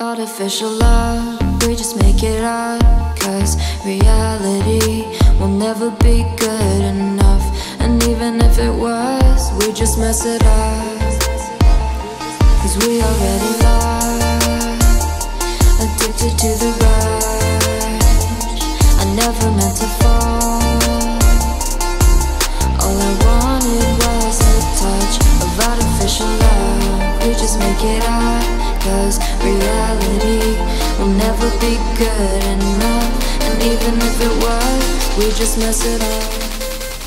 Artificial love, we just make it up Cause reality will never be good enough And even if it was, we just mess it up Cause we already lost Addicted to the rush I never meant to fall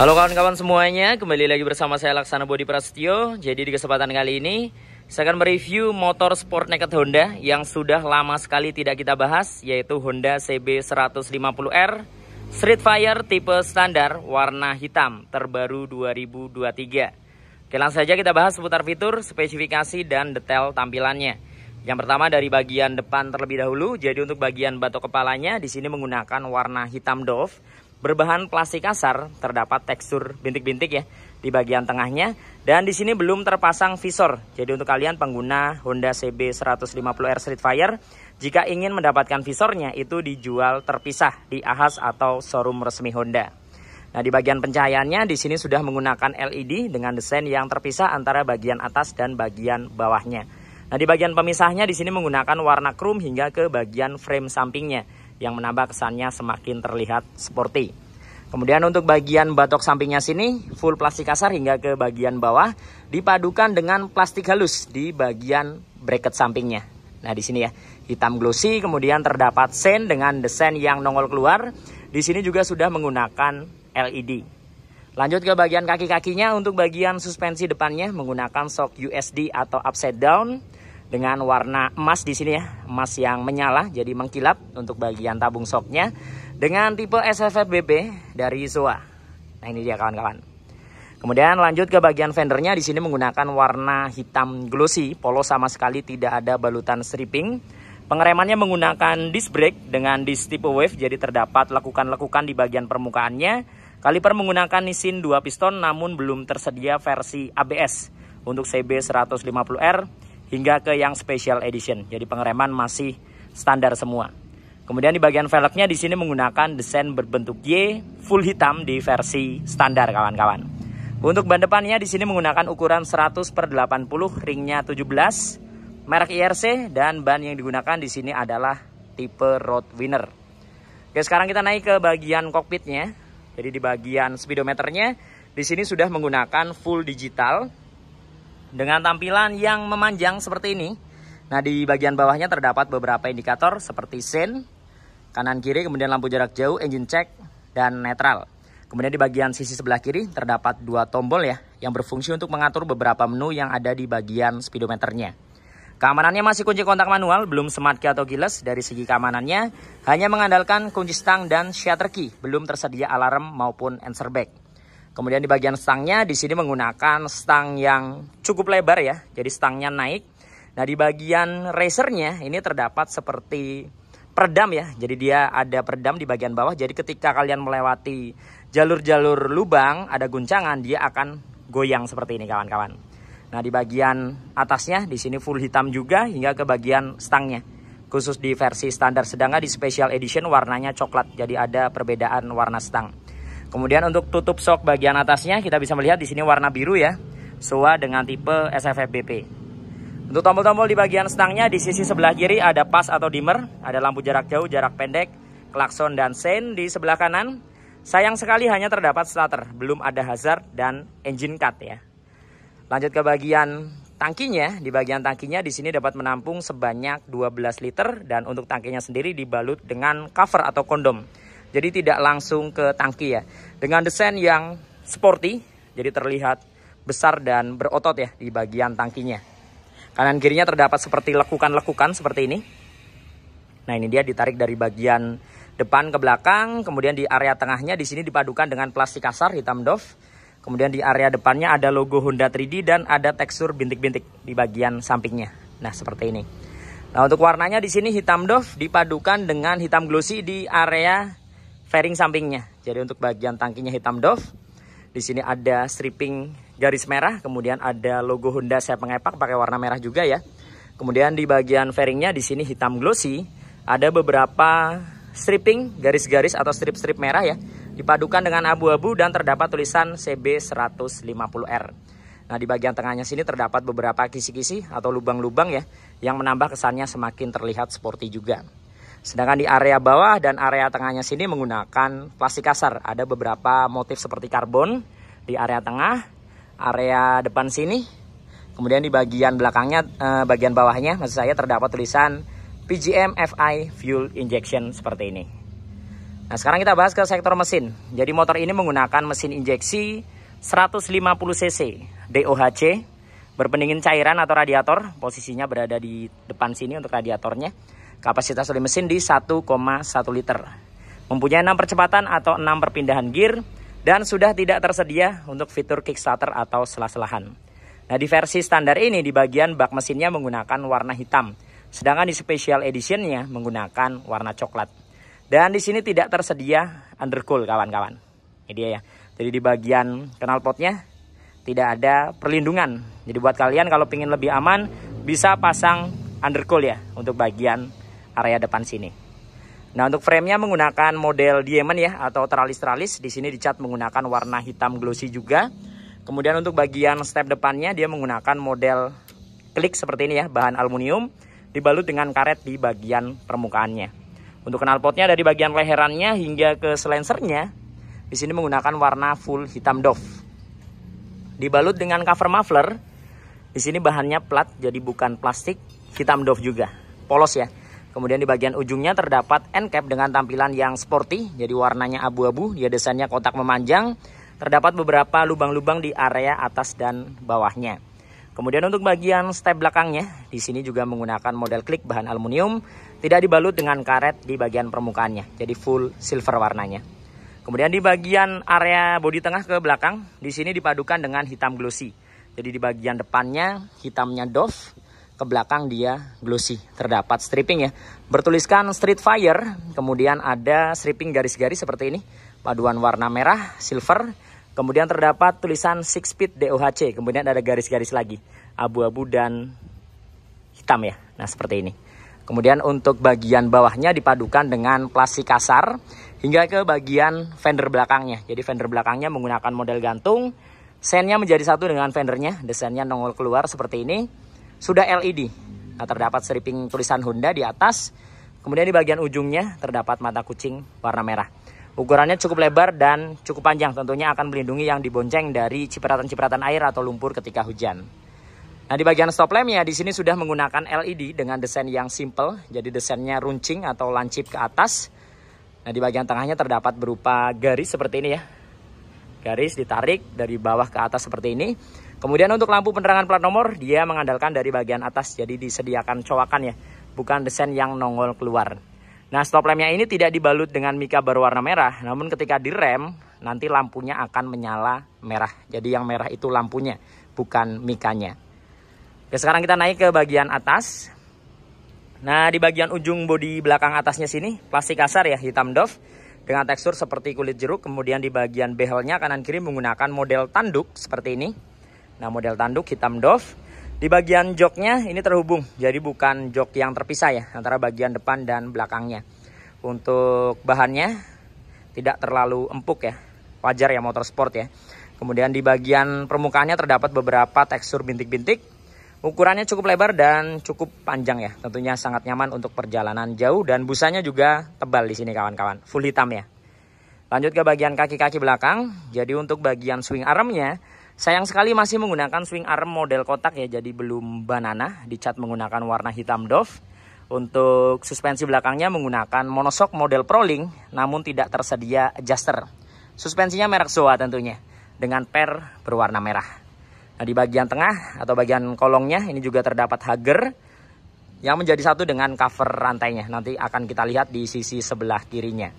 Halo kawan-kawan semuanya, kembali lagi bersama saya Laksana Bodi Prasetyo. Jadi di kesempatan kali ini, saya akan mereview motor sport naked Honda yang sudah lama sekali tidak kita bahas, yaitu Honda CB 150R Street Fire tipe standar warna hitam terbaru 2023. Oke langsung saja kita bahas seputar fitur, spesifikasi, dan detail tampilannya. Yang pertama dari bagian depan terlebih dahulu. Jadi untuk bagian batok kepalanya di sini menggunakan warna hitam doff Berbahan plastik kasar, terdapat tekstur bintik-bintik ya di bagian tengahnya. Dan di sini belum terpasang visor. Jadi untuk kalian pengguna Honda CB 150R Street Fire, jika ingin mendapatkan visornya itu dijual terpisah di AHAS atau showroom resmi Honda. Nah, di bagian pencahayaannya di sini sudah menggunakan LED dengan desain yang terpisah antara bagian atas dan bagian bawahnya. Nah, di bagian pemisahnya di sini menggunakan warna krum hingga ke bagian frame sampingnya yang menambah kesannya semakin terlihat sporty. Kemudian untuk bagian batok sampingnya sini full plastik kasar hingga ke bagian bawah dipadukan dengan plastik halus di bagian bracket sampingnya. Nah di sini ya hitam glossy kemudian terdapat sen dengan desain yang nongol keluar. Di sini juga sudah menggunakan LED. Lanjut ke bagian kaki-kakinya untuk bagian suspensi depannya menggunakan shock USD atau upside down dengan warna emas di sini ya, emas yang menyala jadi mengkilap untuk bagian tabung soknya dengan tipe SFFBB dari Zoa. Nah ini dia kawan-kawan. Kemudian lanjut ke bagian fendernya di sini menggunakan warna hitam glossy, polos sama sekali tidak ada balutan stripping. Pengeremannya menggunakan disc brake dengan disc tipe wave jadi terdapat lekukan-lekukan di bagian permukaannya. Kaliper menggunakan Nissin 2 piston namun belum tersedia versi ABS. Untuk CB 150R hingga ke yang special edition. Jadi pengereman masih standar semua. Kemudian di bagian velgnya di sini menggunakan desain berbentuk Y full hitam di versi standar kawan-kawan. Untuk ban depannya di sini menggunakan ukuran 100 per 80, ringnya 17, merek IRC dan ban yang digunakan di sini adalah tipe road winner. Oke, sekarang kita naik ke bagian kokpitnya. Jadi di bagian speedometernya di sini sudah menggunakan full digital dengan tampilan yang memanjang seperti ini. Nah, di bagian bawahnya terdapat beberapa indikator seperti sen, kanan kiri, kemudian lampu jarak jauh, engine check, dan netral. Kemudian di bagian sisi sebelah kiri terdapat dua tombol ya yang berfungsi untuk mengatur beberapa menu yang ada di bagian speedometernya. Keamanannya masih kunci kontak manual, belum smart key atau keyless. Dari segi keamanannya, hanya mengandalkan kunci stang dan shutter key, belum tersedia alarm maupun answer back. Kemudian di bagian stangnya di sini menggunakan stang yang cukup lebar ya. Jadi stangnya naik. Nah, di bagian racernya ini terdapat seperti peredam ya. Jadi dia ada peredam di bagian bawah. Jadi ketika kalian melewati jalur-jalur lubang, ada guncangan, dia akan goyang seperti ini kawan-kawan. Nah, di bagian atasnya di sini full hitam juga hingga ke bagian stangnya. Khusus di versi standar sedangnya di special edition warnanya coklat. Jadi ada perbedaan warna stang. Kemudian untuk tutup sok bagian atasnya kita bisa melihat di sini warna biru ya, sesuai dengan tipe SFFBP. Untuk tombol-tombol di bagian stangnya di sisi sebelah kiri ada pas atau dimmer, ada lampu jarak jauh, jarak pendek, klakson dan sein di sebelah kanan. Sayang sekali hanya terdapat starter, belum ada hazard dan engine cut ya. Lanjut ke bagian tangkinya. Di bagian tangkinya di sini dapat menampung sebanyak 12 liter dan untuk tangkinya sendiri dibalut dengan cover atau kondom. Jadi tidak langsung ke tangki ya. Dengan desain yang sporty, jadi terlihat besar dan berotot ya di bagian tangkinya. Kanan kirinya terdapat seperti lekukan-lekukan seperti ini. Nah ini dia ditarik dari bagian depan ke belakang, kemudian di area tengahnya di sini dipadukan dengan plastik kasar hitam doff Kemudian di area depannya ada logo Honda 3D dan ada tekstur bintik-bintik di bagian sampingnya. Nah, seperti ini. Nah, untuk warnanya di sini hitam doff dipadukan dengan hitam glossy di area fairing sampingnya. Jadi untuk bagian tangkinya hitam Dove. Di sini ada stripping garis merah, kemudian ada logo Honda saya pengepak pakai warna merah juga ya. Kemudian di bagian fairingnya di sini hitam glossy, ada beberapa stripping garis-garis atau strip-strip merah ya, dipadukan dengan abu-abu dan terdapat tulisan CB 150R. Nah, di bagian tengahnya sini terdapat beberapa kisi-kisi atau lubang-lubang ya yang menambah kesannya semakin terlihat sporty juga. Sedangkan di area bawah dan area tengahnya sini menggunakan plastik kasar. Ada beberapa motif seperti karbon di area tengah, area depan sini. Kemudian di bagian belakangnya, eh, bagian bawahnya maksud saya terdapat tulisan PGM FI Fuel Injection seperti ini. Nah sekarang kita bahas ke sektor mesin. Jadi motor ini menggunakan mesin injeksi 150 cc DOHC berpendingin cairan atau radiator. Posisinya berada di depan sini untuk radiatornya. Kapasitas oli mesin di 1,1 liter. Mempunyai 6 percepatan atau 6 perpindahan gear dan sudah tidak tersedia untuk fitur kickstarter atau selah-selahan. Nah, di versi standar ini di bagian bak mesinnya menggunakan warna hitam, sedangkan di special editionnya menggunakan warna coklat. Dan di sini tidak tersedia undercool kawan-kawan. Ini dia ya. Jadi di bagian knalpotnya tidak ada perlindungan. Jadi buat kalian kalau ingin lebih aman bisa pasang undercool ya untuk bagian area depan sini. Nah untuk framenya menggunakan model diamond ya atau teralis-teralis. Di sini dicat menggunakan warna hitam glossy juga. Kemudian untuk bagian step depannya dia menggunakan model klik seperti ini ya bahan aluminium dibalut dengan karet di bagian permukaannya. Untuk knalpotnya dari bagian leherannya hingga ke selensernya di sini menggunakan warna full hitam doff. Dibalut dengan cover muffler. Di sini bahannya plat jadi bukan plastik, hitam doff juga. Polos ya. Kemudian di bagian ujungnya terdapat end cap dengan tampilan yang sporty, jadi warnanya abu-abu, dia desainnya kotak memanjang. Terdapat beberapa lubang-lubang di area atas dan bawahnya. Kemudian untuk bagian step belakangnya, di sini juga menggunakan model klik bahan aluminium, tidak dibalut dengan karet di bagian permukaannya, jadi full silver warnanya. Kemudian di bagian area bodi tengah ke belakang, di sini dipadukan dengan hitam glossy. Jadi di bagian depannya hitamnya doff, ke belakang dia glossy, terdapat stripping ya. Bertuliskan Street Fire, kemudian ada stripping garis-garis seperti ini, paduan warna merah, silver, kemudian terdapat tulisan six speed DOHC, kemudian ada garis-garis lagi, abu-abu dan hitam ya. Nah, seperti ini. Kemudian untuk bagian bawahnya dipadukan dengan plastik kasar hingga ke bagian fender belakangnya. Jadi fender belakangnya menggunakan model gantung, sennya menjadi satu dengan fendernya, desainnya nongol keluar seperti ini sudah LED. Nah, terdapat stripping tulisan Honda di atas. Kemudian di bagian ujungnya terdapat mata kucing warna merah. Ukurannya cukup lebar dan cukup panjang, tentunya akan melindungi yang dibonceng dari cipratan-cipratan air atau lumpur ketika hujan. Nah, di bagian stop lampnya di sini sudah menggunakan LED dengan desain yang simple, jadi desainnya runcing atau lancip ke atas. Nah, di bagian tengahnya terdapat berupa garis seperti ini ya. Garis ditarik dari bawah ke atas seperti ini. Kemudian untuk lampu penerangan plat nomor, dia mengandalkan dari bagian atas, jadi disediakan coakan ya, bukan desain yang nongol keluar. Nah, stop lampnya ini tidak dibalut dengan mika berwarna merah, namun ketika direm, nanti lampunya akan menyala merah. Jadi yang merah itu lampunya, bukan mikanya. Oke, sekarang kita naik ke bagian atas. Nah, di bagian ujung bodi belakang atasnya sini, plastik kasar ya, hitam doff dengan tekstur seperti kulit jeruk. Kemudian di bagian behelnya kanan kiri menggunakan model tanduk seperti ini. Nah model tanduk hitam doff Di bagian joknya ini terhubung, jadi bukan jok yang terpisah ya antara bagian depan dan belakangnya. Untuk bahannya tidak terlalu empuk ya, wajar ya motor sport ya. Kemudian di bagian permukaannya terdapat beberapa tekstur bintik-bintik. Ukurannya cukup lebar dan cukup panjang ya. Tentunya sangat nyaman untuk perjalanan jauh dan busanya juga tebal di sini kawan-kawan. Full hitam ya. Lanjut ke bagian kaki-kaki belakang. Jadi untuk bagian swing armnya Sayang sekali masih menggunakan swing arm model kotak ya, jadi belum banana, dicat menggunakan warna hitam doff Untuk suspensi belakangnya menggunakan monosok model proling, namun tidak tersedia adjuster. Suspensinya merek Zoa tentunya, dengan per berwarna merah. Nah di bagian tengah atau bagian kolongnya ini juga terdapat hager yang menjadi satu dengan cover rantainya. Nanti akan kita lihat di sisi sebelah kirinya.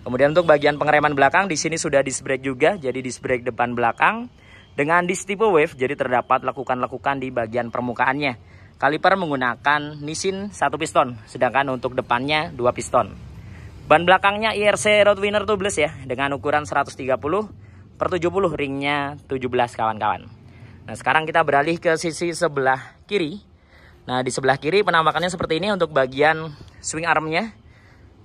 Kemudian untuk bagian pengereman belakang di sini sudah disc brake juga, jadi disc brake depan belakang dengan disc tipe wave, jadi terdapat lakukan-lakukan di bagian permukaannya. Kaliper menggunakan Nissin 1 piston, sedangkan untuk depannya 2 piston. Ban belakangnya IRC Road Winner tubeless ya, dengan ukuran 130 per 70 ringnya 17 kawan-kawan. Nah sekarang kita beralih ke sisi sebelah kiri. Nah di sebelah kiri penampakannya seperti ini untuk bagian swing armnya.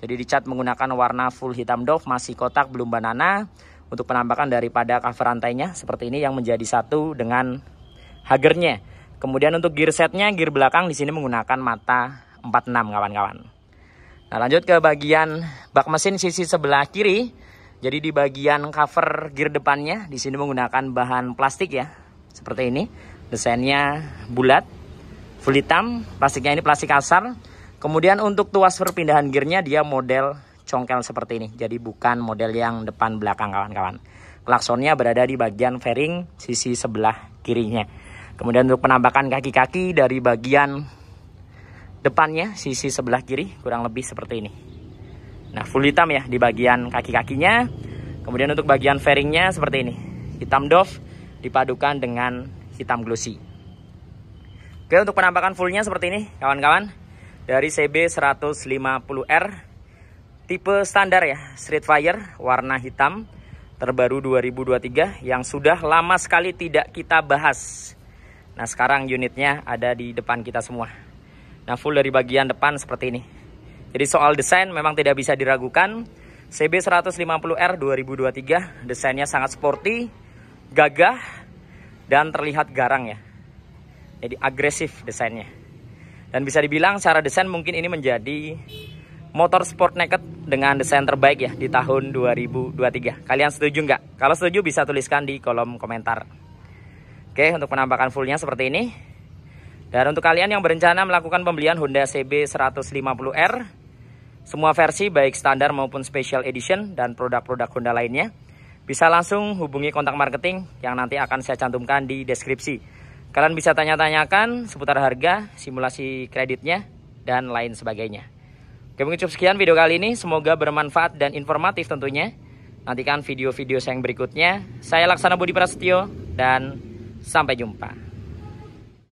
Jadi dicat menggunakan warna full hitam doff, masih kotak, belum banana untuk penampakan daripada cover rantainya seperti ini yang menjadi satu dengan hagernya. Kemudian untuk gear setnya, gear belakang di sini menggunakan mata 46 kawan-kawan. Nah lanjut ke bagian bak mesin sisi sebelah kiri. Jadi di bagian cover gear depannya di sini menggunakan bahan plastik ya seperti ini. Desainnya bulat, full hitam, plastiknya ini plastik kasar. Kemudian untuk tuas perpindahan gearnya dia model congkel seperti ini. Jadi bukan model yang depan belakang kawan-kawan. Klaksonnya berada di bagian fairing sisi sebelah kirinya. Kemudian untuk penampakan kaki-kaki dari bagian depannya sisi sebelah kiri kurang lebih seperti ini. Nah full hitam ya di bagian kaki-kakinya. Kemudian untuk bagian fairingnya seperti ini. Hitam doff dipadukan dengan hitam glossy. Oke untuk penampakan fullnya seperti ini kawan-kawan dari CB 150R tipe standar ya, Street Fire warna hitam terbaru 2023 yang sudah lama sekali tidak kita bahas. Nah, sekarang unitnya ada di depan kita semua. Nah, full dari bagian depan seperti ini. Jadi soal desain memang tidak bisa diragukan. CB 150R 2023 desainnya sangat sporty, gagah dan terlihat garang ya. Jadi agresif desainnya. Dan bisa dibilang secara desain mungkin ini menjadi motor sport naked dengan desain terbaik ya di tahun 2023. Kalian setuju nggak? Kalau setuju bisa tuliskan di kolom komentar. Oke, untuk penampakan fullnya seperti ini. Dan untuk kalian yang berencana melakukan pembelian Honda CB 150R, semua versi baik standar maupun special edition dan produk-produk Honda lainnya, bisa langsung hubungi kontak marketing yang nanti akan saya cantumkan di deskripsi. Kalian bisa tanya-tanyakan seputar harga, simulasi kreditnya, dan lain sebagainya mungkin cukup sekian video kali ini. Semoga bermanfaat dan informatif tentunya. Nantikan video-video saya yang berikutnya. Saya Laksana Budi Prasetyo dan sampai jumpa.